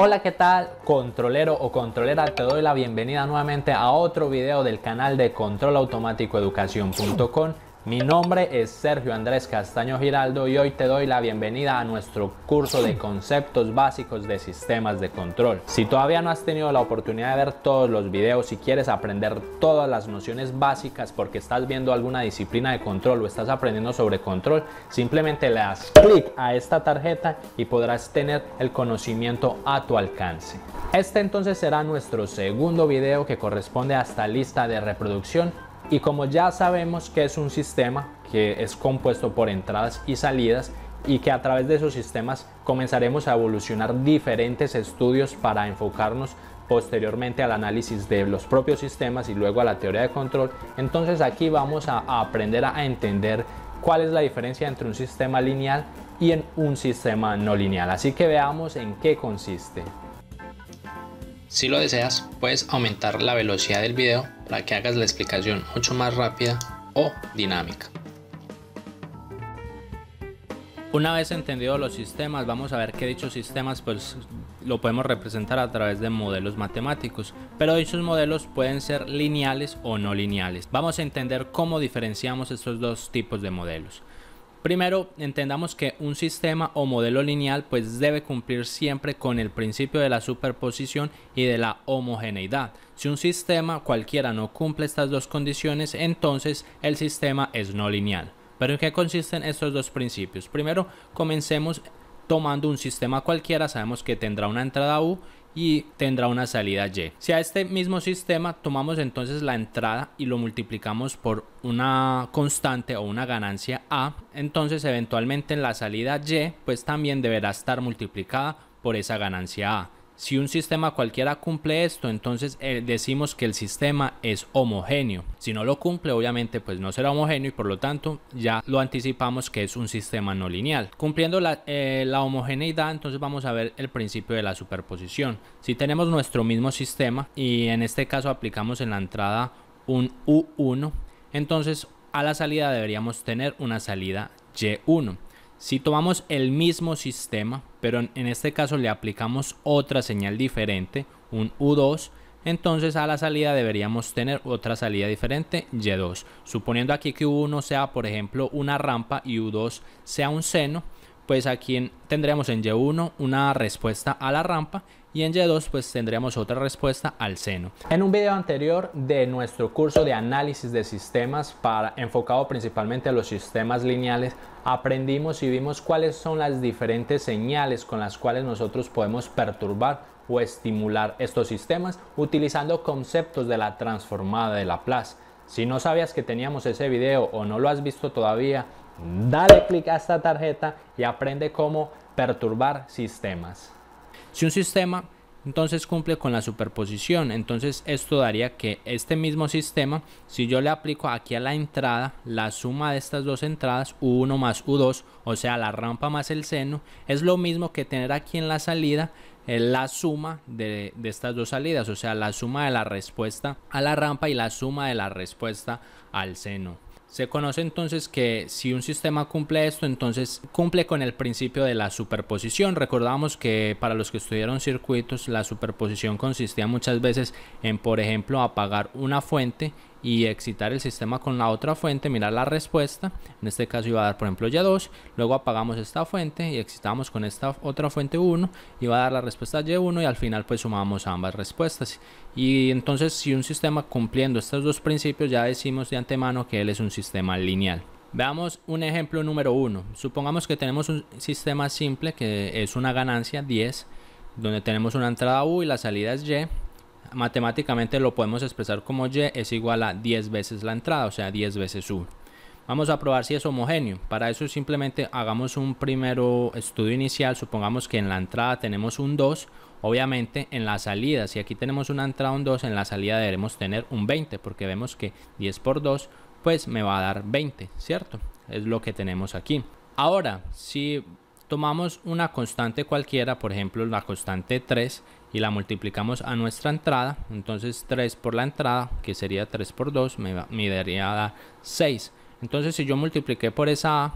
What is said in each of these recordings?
Hola, ¿qué tal? Controlero o controlera, te doy la bienvenida nuevamente a otro video del canal de Educación.com. Mi nombre es Sergio Andrés Castaño Giraldo y hoy te doy la bienvenida a nuestro curso de conceptos básicos de sistemas de control. Si todavía no has tenido la oportunidad de ver todos los videos y quieres aprender todas las nociones básicas porque estás viendo alguna disciplina de control o estás aprendiendo sobre control, simplemente le das clic a esta tarjeta y podrás tener el conocimiento a tu alcance. Este entonces será nuestro segundo video que corresponde a esta lista de reproducción y como ya sabemos que es un sistema que es compuesto por entradas y salidas y que a través de esos sistemas comenzaremos a evolucionar diferentes estudios para enfocarnos posteriormente al análisis de los propios sistemas y luego a la teoría de control, entonces aquí vamos a, aprender a entender cuál es la diferencia entre un sistema lineal y en un sistema no lineal. Así que veamos en qué consiste. Si lo deseas, puedes aumentar la velocidad del video para que hagas la explicación mucho más rápida o dinámica. Una vez entendidos los sistemas, vamos a ver que dichos sistemas pues, lo podemos representar a través de modelos matemáticos, pero esos modelos pueden ser lineales o no lineales. Vamos a entender cómo diferenciamos estos dos tipos de modelos. Primero, entendamos que un sistema o modelo lineal pues debe cumplir siempre con el principio de la superposición y de la homogeneidad. Si un sistema cualquiera no cumple estas dos condiciones, entonces el sistema es no lineal. Pero ¿en qué consisten estos dos principios? Primero, comencemos tomando un sistema cualquiera, sabemos que tendrá una entrada U y tendrá una salida Y. Si a este mismo sistema tomamos entonces la entrada y lo multiplicamos por una constante o una ganancia A, entonces eventualmente en la salida Y pues también deberá estar multiplicada por esa ganancia A. Si un sistema cualquiera cumple esto, entonces eh, decimos que el sistema es homogéneo. Si no lo cumple, obviamente pues no será homogéneo y por lo tanto ya lo anticipamos que es un sistema no lineal. Cumpliendo la, eh, la homogeneidad, entonces vamos a ver el principio de la superposición. Si tenemos nuestro mismo sistema y en este caso aplicamos en la entrada un U1, entonces a la salida deberíamos tener una salida Y1. Si tomamos el mismo sistema, pero en este caso le aplicamos otra señal diferente, un U2, entonces a la salida deberíamos tener otra salida diferente, Y2. Suponiendo aquí que U1 sea, por ejemplo, una rampa y U2 sea un seno, pues aquí tendremos en Y1 una respuesta a la rampa y en Y2 pues tendríamos otra respuesta al seno. En un video anterior de nuestro curso de análisis de sistemas para, enfocado principalmente a los sistemas lineales, aprendimos y vimos cuáles son las diferentes señales con las cuales nosotros podemos perturbar o estimular estos sistemas utilizando conceptos de la transformada de Laplace. Si no sabías que teníamos ese video o no lo has visto todavía, dale clic a esta tarjeta y aprende cómo perturbar sistemas. Si un sistema entonces cumple con la superposición, entonces esto daría que este mismo sistema, si yo le aplico aquí a la entrada la suma de estas dos entradas, U1 más U2, o sea la rampa más el seno, es lo mismo que tener aquí en la salida eh, la suma de estas dos salidas, o sea la suma de la respuesta a la rampa y la suma de la respuesta al seno. Se conoce entonces que si un sistema cumple esto, entonces cumple con el principio de la superposición. Recordamos que para los que estudiaron circuitos, la superposición consistía muchas veces en, por ejemplo, apagar una fuente y excitar el sistema con la otra fuente, mirar la respuesta. En este caso iba a dar, por ejemplo, Y2. Luego apagamos esta fuente y excitamos con esta otra fuente 1. Iba a dar la respuesta Y1 y al final pues sumamos ambas respuestas. Y entonces si un sistema cumpliendo estos dos principios ya decimos de antemano que él es un sistema lineal. Veamos un ejemplo número 1. Supongamos que tenemos un sistema simple que es una ganancia 10, donde tenemos una entrada U y la salida es Y matemáticamente lo podemos expresar como y es igual a 10 veces la entrada, o sea 10 veces u. Vamos a probar si es homogéneo. Para eso simplemente hagamos un primero estudio inicial. Supongamos que en la entrada tenemos un 2. Obviamente en la salida, si aquí tenemos una entrada un 2, en la salida debemos tener un 20 porque vemos que 10 por 2 pues me va a dar 20, ¿cierto? Es lo que tenemos aquí. Ahora, si tomamos una constante cualquiera, por ejemplo la constante 3, y la multiplicamos a nuestra entrada, entonces 3 por la entrada, que sería 3 por 2, me, daría 6. Entonces si yo multipliqué por esa A,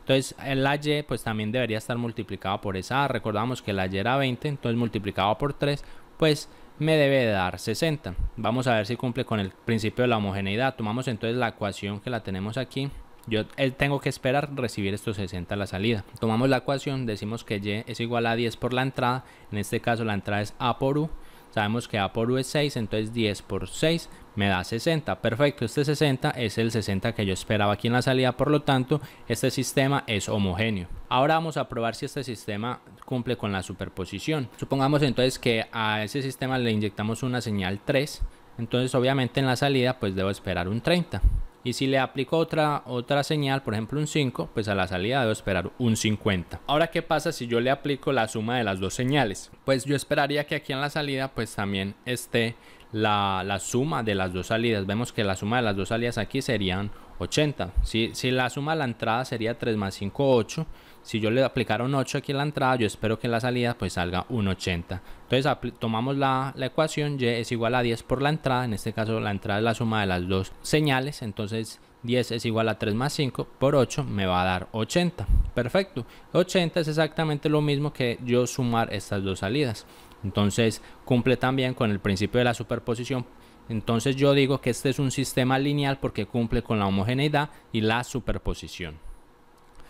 entonces la Y pues también debería estar multiplicado por esa A. Recordamos que la Y era 20, entonces multiplicado por 3, pues me debe dar 60. Vamos a ver si cumple con el principio de la homogeneidad. Tomamos entonces la ecuación que la tenemos aquí. Yo tengo que esperar recibir estos 60 a la salida. Tomamos la ecuación, decimos que Y es igual a 10 por la entrada. En este caso la entrada es A por U. Sabemos que A por U es 6, entonces 10 por 6 me da 60. Perfecto, este 60 es el 60 que yo esperaba aquí en la salida, por lo tanto, este sistema es homogéneo. Ahora vamos a probar si este sistema cumple con la superposición. Supongamos entonces que a ese sistema le inyectamos una señal 3, entonces obviamente en la salida pues debo esperar un 30. Y si le aplico otra, otra señal, por ejemplo un 5, pues a la salida debo esperar un 50. Ahora, ¿qué pasa si yo le aplico la suma de las dos señales? Pues yo esperaría que aquí en la salida pues también esté la, la suma de las dos salidas. Vemos que la suma de las dos salidas aquí serían 80. Si, si la suma de la entrada sería 3 más 5, 8. Si yo le aplicara un 8 aquí en la entrada, yo espero que en la salida pues salga un 80. Entonces tomamos la, la, ecuación, y es igual a 10 por la entrada, en este caso la entrada es la suma de las dos señales, entonces 10 es igual a 3 más 5 por 8 me va a dar 80. Perfecto, 80 es exactamente lo mismo que yo sumar estas dos salidas. Entonces cumple también con el principio de la superposición entonces yo digo que este es un sistema lineal porque cumple con la homogeneidad y la superposición.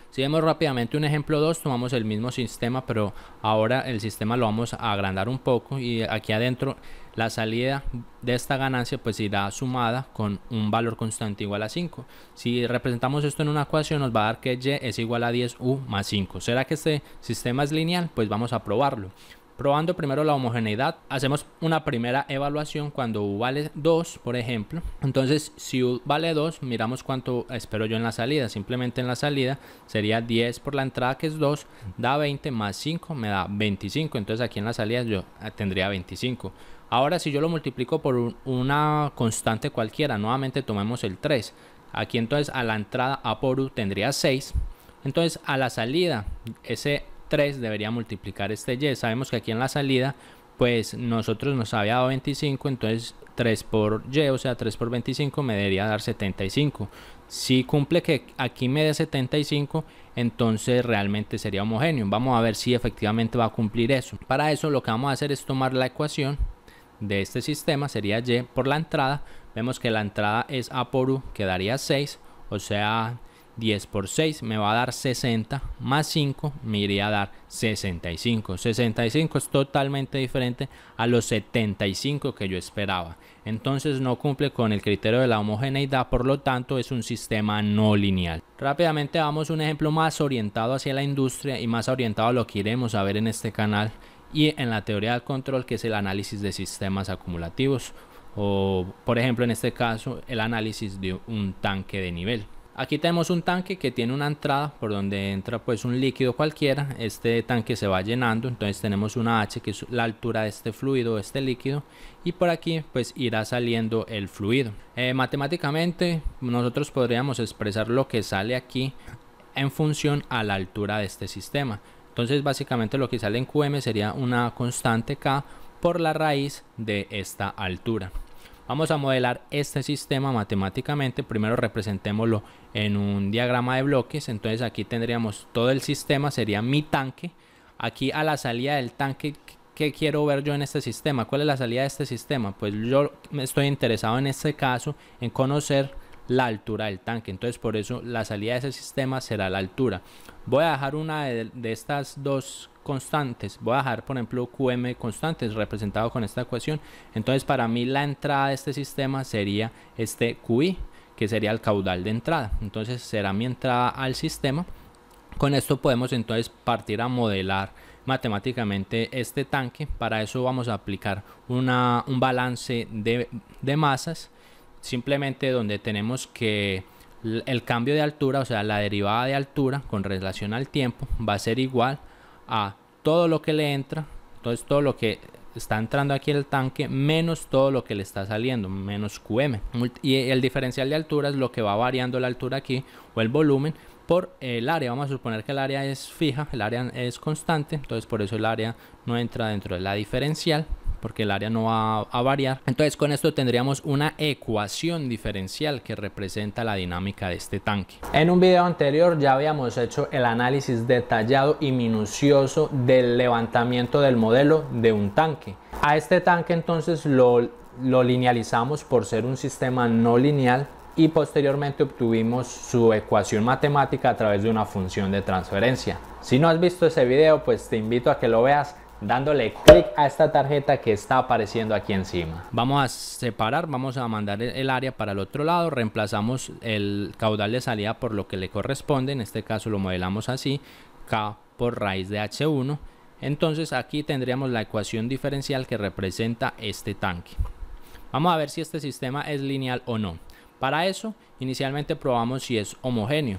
Si vemos rápidamente un ejemplo 2, tomamos el mismo sistema, pero ahora el sistema lo vamos a agrandar un poco y aquí adentro la salida de esta ganancia pues irá sumada con un valor constante igual a 5. Si representamos esto en una ecuación nos va a dar que y es igual a 10u más 5. ¿Será que este sistema es lineal? Pues vamos a probarlo. Probando primero la homogeneidad, hacemos una primera evaluación cuando U vale 2, por ejemplo. Entonces, si U vale 2, miramos cuánto espero yo en la salida. Simplemente en la salida sería 10 por la entrada, que es 2, da 20 más 5, me da 25. Entonces aquí en la salida yo eh, tendría 25. Ahora si yo lo multiplico por una constante cualquiera, nuevamente tomemos el 3. Aquí entonces a la entrada A por U tendría 6. Entonces a la salida, ese 3 debería multiplicar este y. Sabemos que aquí en la salida, pues nosotros nos había dado 25, entonces 3 por y, o sea 3 por 25 me debería dar 75. Si cumple que aquí me dé 75, entonces realmente sería homogéneo. Vamos a ver si efectivamente va a cumplir eso. Para eso lo que vamos a hacer es tomar la ecuación de este sistema, sería y por la entrada. Vemos que la entrada es a por u, quedaría 6, o sea 10 por 6 me va a dar 60, más 5 me iría a dar 65. 65 es totalmente diferente a los 75 que yo esperaba. Entonces no cumple con el criterio de la homogeneidad, por lo tanto es un sistema no lineal. Rápidamente vamos a un ejemplo más orientado hacia la industria y más orientado a lo que iremos a ver en este canal y en la teoría del control que es el análisis de sistemas acumulativos o por ejemplo en este caso el análisis de un tanque de nivel. Aquí tenemos un tanque que tiene una entrada por donde entra pues un líquido cualquiera. Este tanque se va llenando, entonces tenemos una H que es la altura de este fluido, este líquido. Y por aquí pues irá saliendo el fluido. Eh, matemáticamente nosotros podríamos expresar lo que sale aquí en función a la altura de este sistema. Entonces básicamente lo que sale en QM sería una constante K por la raíz de esta altura. Vamos a modelar este sistema matemáticamente. Primero representémoslo en un diagrama de bloques. Entonces aquí tendríamos todo el sistema, sería mi tanque. Aquí a la salida del tanque, ¿qué quiero ver yo en este sistema? ¿Cuál es la salida de este sistema? Pues yo estoy interesado en este caso en conocer la altura del tanque. Entonces por eso la salida de ese sistema será la altura. Voy a dejar una de, estas dos constantes. Voy a dejar por ejemplo QM constantes representado con esta ecuación. Entonces para mí la entrada de este sistema sería este QI que sería el caudal de entrada. Entonces será mi entrada al sistema. Con esto podemos entonces partir a modelar matemáticamente este tanque. Para eso vamos a aplicar un balance de, de masas simplemente donde tenemos que el cambio de altura, o sea, la derivada de altura con relación al tiempo va a ser igual a todo lo que le entra, entonces todo lo que está entrando aquí el tanque menos todo lo que le está saliendo, menos QM. Y el diferencial de altura es lo que va variando la altura aquí o el volumen por el área. Vamos a suponer que el área es fija, el área es constante, entonces por eso el área no entra dentro de la diferencial porque el área no va a variar. Entonces con esto tendríamos una ecuación diferencial que representa la dinámica de este tanque. En un video anterior ya habíamos hecho el análisis detallado y minucioso del levantamiento del modelo de un tanque. A este tanque entonces lo, linealizamos por ser un sistema no lineal y posteriormente obtuvimos su ecuación matemática a través de una función de transferencia. Si no has visto ese video pues te invito a que lo veas dándole clic a esta tarjeta que está apareciendo aquí encima. Vamos a separar, vamos a mandar e-, el área para el otro lado, reemplazamos el caudal de salida por lo que le corresponde, en este caso lo modelamos así, K por raíz de H1, entonces aquí tendríamos la ecuación diferencial que representa este tanque. Vamos a ver si este sistema es lineal o no. Para eso, inicialmente probamos si es homogéneo.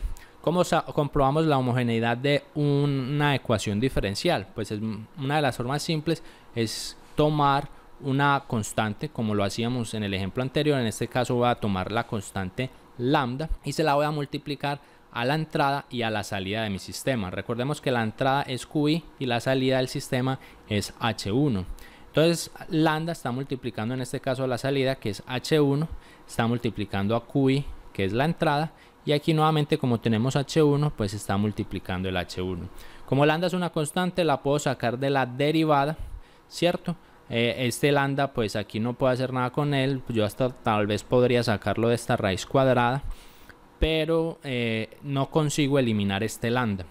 ¿Cómo comprobamos la homogeneidad de una ecuación diferencial? Pues es una de las formas simples es tomar una constante, como lo hacíamos en el ejemplo anterior. En este caso voy a tomar la constante lambda y se la voy a multiplicar a la entrada y a la salida de mi sistema. Recordemos que la entrada es QI y la salida del sistema es H1. Entonces, lambda está multiplicando en este caso la salida, que es H1, está multiplicando a QI, que es la entrada, y aquí nuevamente como tenemos H1, pues está multiplicando el H1. Como lambda es una constante, la puedo sacar de la derivada, ¿cierto? Eh, este lambda, pues aquí no puedo hacer nada con él. Yo hasta tal vez podría sacarlo de esta raíz cuadrada, pero eh, no consigo eliminar este lambda.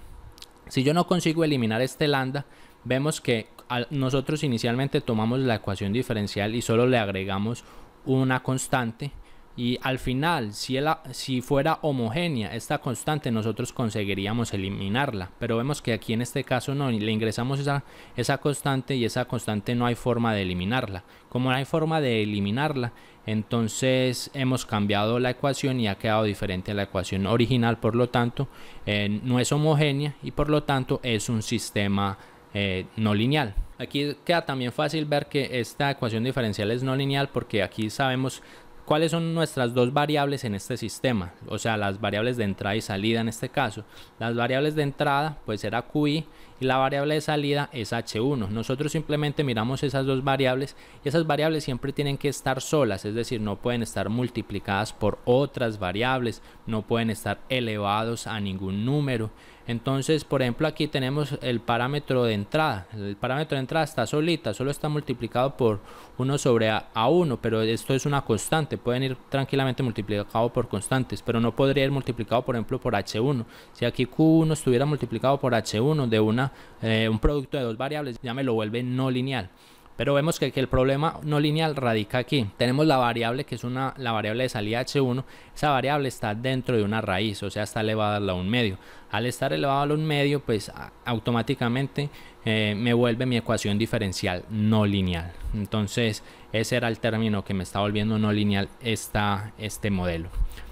Si yo no consigo eliminar este lambda, vemos que nosotros inicialmente tomamos la ecuación diferencial y solo le agregamos una constante y al final, si, si fuera homogénea esta constante, nosotros conseguiríamos eliminarla. Pero vemos que aquí en este caso no, le ingresamos esa, esa constante y esa constante no hay forma de eliminarla. Como no hay forma de eliminarla, entonces hemos cambiado la ecuación y ha quedado diferente a la ecuación original, por lo tanto eh, no es homogénea y por lo tanto es un sistema eh, no lineal. Aquí queda también fácil ver que esta ecuación diferencial es no lineal porque aquí sabemos ¿Cuáles son nuestras dos variables en este sistema? O sea, las variables de entrada y salida en este caso. Las variables de entrada, pues era QI y la variable de salida es h1. Nosotros simplemente miramos esas dos variables y esas variables siempre tienen que estar solas, es decir, no pueden estar multiplicadas por otras variables, no pueden estar elevados a ningún número. Entonces, por ejemplo, aquí tenemos el parámetro de entrada. El parámetro de entrada está solita, solo está multiplicado por 1 sobre A1, pero esto es una constante. Pueden ir tranquilamente multiplicado por constantes, pero no podría ir multiplicado, por ejemplo, por H1. Si aquí Q1 estuviera multiplicado por H1 de una eh, un producto de dos variables, ya me lo vuelve no lineal. Pero vemos que, el problema no lineal radica aquí. Tenemos la variable que es una, la variable de salida h1. Esa variable está dentro de una raíz, o sea, está elevada a un medio. Al estar elevado a un medio, pues automáticamente eh, me vuelve mi ecuación diferencial no lineal. Entonces, ese era el término que me está volviendo no lineal esta, este modelo.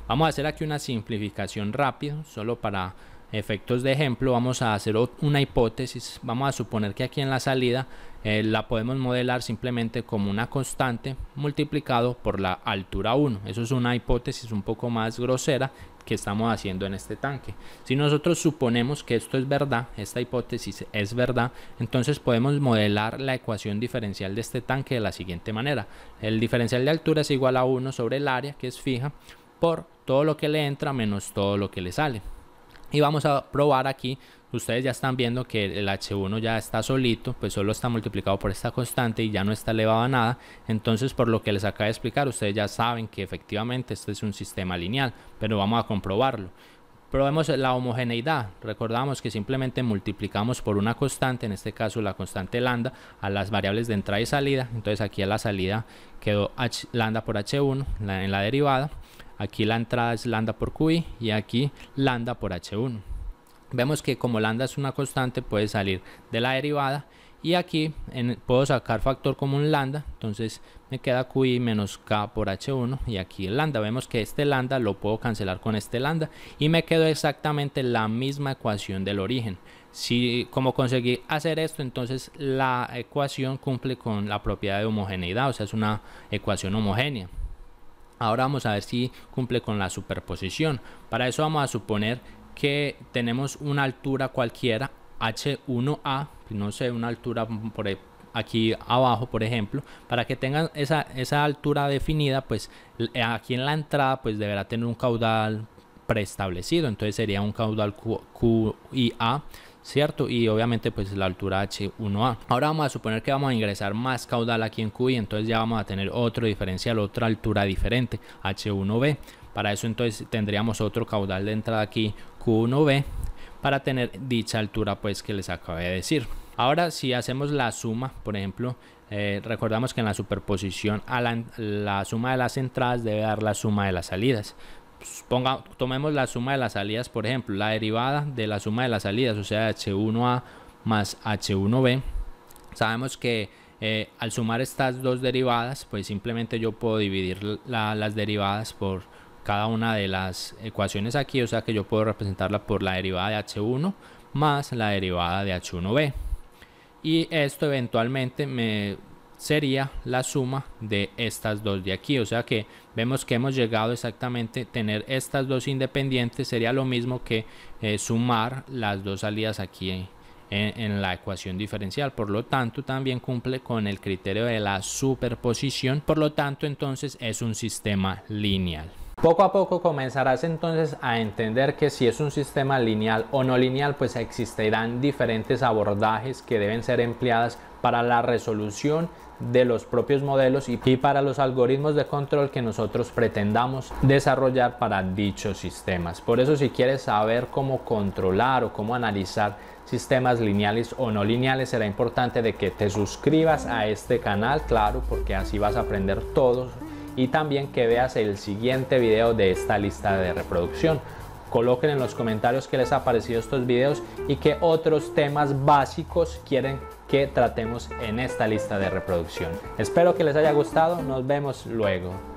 Vamos a hacer aquí una simplificación rápida, solo para efectos de ejemplo vamos a hacer una hipótesis, vamos a suponer que aquí en la salida eh, la podemos modelar simplemente como una constante multiplicado por la altura 1. Eso es una hipótesis un poco más grosera que estamos haciendo en este tanque. Si nosotros suponemos que esto es verdad, esta hipótesis es verdad, entonces podemos modelar la ecuación diferencial de este tanque de la siguiente manera. El diferencial de altura es igual a 1 sobre el área que es fija por todo lo que le entra menos todo lo que le sale y vamos a probar aquí ustedes ya están viendo que el H1 ya está solito, pues solo está multiplicado por esta constante y ya no está elevado a nada. Entonces, por lo que les acabo de explicar, ustedes ya saben que efectivamente este es un sistema lineal, pero vamos a comprobarlo. Probemos la homogeneidad. Recordamos que simplemente multiplicamos por una constante, en este caso la constante lambda, a las variables de entrada y salida. Entonces aquí a la salida quedó H, lambda por H1 en la derivada Aquí la entrada es lambda por QI y aquí lambda por H1. Vemos que como lambda es una constante puede salir de la derivada y aquí puedo sacar factor común lambda, entonces me queda QI menos K por H1 y aquí lambda. Vemos que este lambda lo puedo cancelar con este lambda y me quedo exactamente la misma ecuación del origen. Si como conseguí hacer esto, entonces la ecuación cumple con la propiedad de homogeneidad, o sea, es una ecuación homogénea. Ahora vamos a ver si cumple con la superposición. Para eso vamos a suponer que tenemos una altura cualquiera, H1A, no sé, una altura por e, aquí abajo, por ejemplo, para que tengan esa, esa altura definida, pues eh, aquí en la entrada, pues deberá tener un caudal preestablecido. Entonces sería un caudal QIA ¿cierto? Y obviamente pues la altura H1A. Ahora vamos a suponer que vamos a ingresar más caudal aquí en Q y entonces ya vamos a tener otro diferencial, otra altura diferente, H1B. Para eso entonces tendríamos otro caudal de entrada aquí, Q1B, para tener dicha altura pues que les acabé de decir. Ahora si hacemos la suma, por ejemplo, eh, recordamos que en la superposición la, suma de las entradas debe dar la suma de las salidas. Pues, tomemos la suma de las salidas, por ejemplo, la derivada de la suma de las salidas, o sea, H1A más H1B. Sabemos que eh, al sumar estas dos derivadas, pues simplemente yo puedo dividir las derivadas por cada una de las ecuaciones aquí, o sea que yo puedo representarla por la derivada de H1 más la derivada de H1B. Y esto eventualmente me sería la suma de estas dos de aquí. O sea que vemos que hemos llegado exactamente, a tener estas dos independientes sería lo mismo que eh, sumar las dos salidas aquí en, la ecuación diferencial. Por lo tanto, también cumple con el criterio de la superposición. Por lo tanto, entonces es un sistema lineal. Poco a poco comenzarás entonces a entender que si es un sistema lineal o no lineal, pues existirán diferentes abordajes que deben ser empleadas para la resolución de los propios modelos y, para los algoritmos de control que nosotros pretendamos desarrollar para dichos sistemas. Por eso si quieres saber cómo controlar o cómo analizar sistemas lineales o no lineales, será importante de que te suscribas a este canal, claro, porque así vas a aprender todo y también que veas el siguiente video de esta lista de reproducción. Coloquen en los comentarios qué les ha parecido estos videos y qué otros temas básicos quieren que tratemos en esta lista de reproducción. Espero que les haya gustado, nos vemos luego.